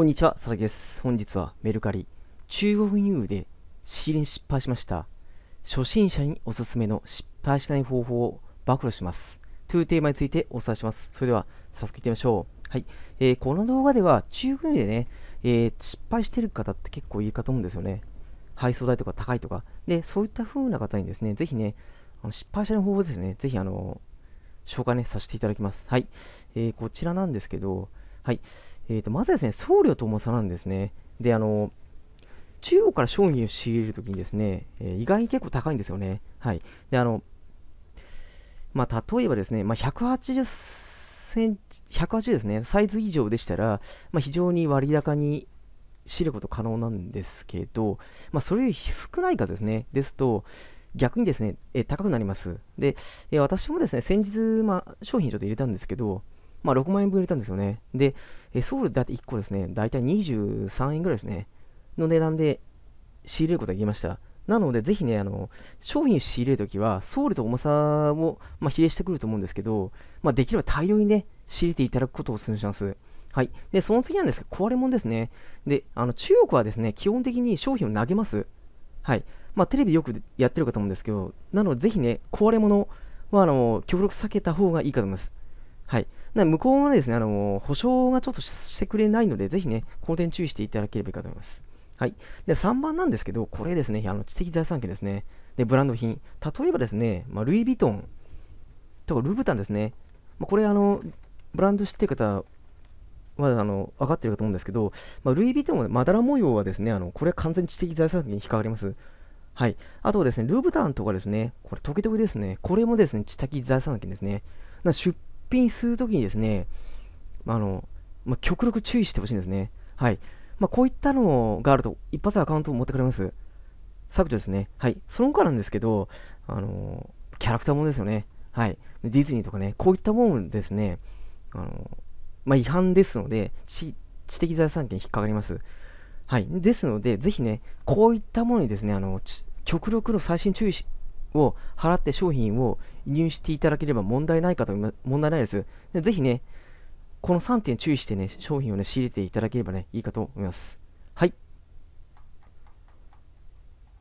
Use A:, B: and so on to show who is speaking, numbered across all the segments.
A: こんにちは、佐々木です。本日はメルカリ、中国輸入で仕入れに失敗しました。初心者におすすめの失敗しない方法を暴露します。というテーマについてお伝えします。それでは、早速いってみましょう。はい。えー、この動画では、中国輸でね、えー、失敗してる方って結構いるかと思うんですよね。配送代とか高いとか。で、そういった風な方にですね、ぜひね、あの失敗しない方法ですね、ぜひ、あの、紹介ね、させていただきます。はい。えー、こちらなんですけど、はい。えーと、まずですね、送料と重さなんですね。で、あの、中央から商品を仕入れるときにですね、えー、意外に結構高いんですよね。はい。で、あの、まあ、例えばですね、まあ、180センチ、180ですね、サイズ以上でしたら、まあ、非常に割高に仕入れること可能なんですけど、まあ、それより少ない数ですね、ですと、逆にですね、え高くなります。で、え私もですね、先日、まあ、商品ちょっと入れたんですけど、まあ、6万円分入れたんですよね。で、ソウルだって1個ですね、だいたい23円ぐらいですね、の値段で仕入れることができました。なので、ぜひね、あの、商品仕入れるときは、ソウルと重さを、まあ、比例してくると思うんですけど、まあ、できれば大量にね、仕入れていただくことをお勧めします。はい。で、その次なんですが、壊れ物ですね。で、あの、中国はですね、基本的に商品を投げます。はい。まあ、テレビよくやってるかと思うんですけど、なので、ぜひね、壊れ物は、あの、協力避けた方がいいかと思います。はい。な向こうもですね、あの、保証がちょっとしてくれないので、ぜひね、この点注意していただければいいかと思います。はい。で、3番なんですけど、これですね、あの知的財産権ですね。で、ブランド品。例えばですね、まあ、ルイ・ヴィトンとかルブタンですね。まあ、これ、あの、ブランド知ってる方まだあの分かってるかと思うんですけど、まあ、ルイ・ヴィトンのまだら模様はですね、あのこれは完全に知的財産権に引っかかります。はい。あとですね、ルブタンとかですね、これ、時々ですね、これもですね、知的財産権ですね。出品吸うときにですね、まあの、まあ、極力注意してほしいんですね。はい。まあ、こういったのがあると、一発でアカウントを持ってくれます。削除ですね。はい。その他なんですけど、あの、キャラクターものですよね。はい。ディズニーとかね、こういったものですね、あの、まあ、違反ですので、知的財産権引っかかります。はい。ですので、ぜひね、こういったものにですね、あの、極力の最新注意しを払って商品を入していただければ問題ないかと問題ないです。でぜひね、この3点注意してね、商品をね、仕入れていただければね、いいかと思います。はい。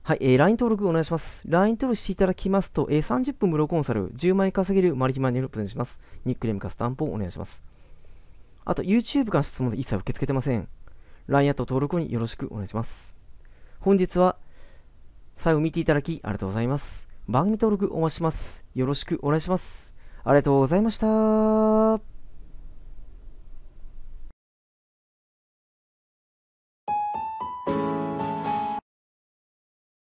A: はい、えー、LINE 登録お願いします。LINE 登録していただきますと、えー、30分無料コンサル、10万円稼げるマリヒマニをプレゼンします。ニックネームかスタンプをお願いします。あと、YouTube から質問で一切受け付けてません。LINE アット登録によろしくお願いします。本日は、最後見ていただきありがとうございます。番組登録お待ちします。よろしくお願いします。ありがとうございました。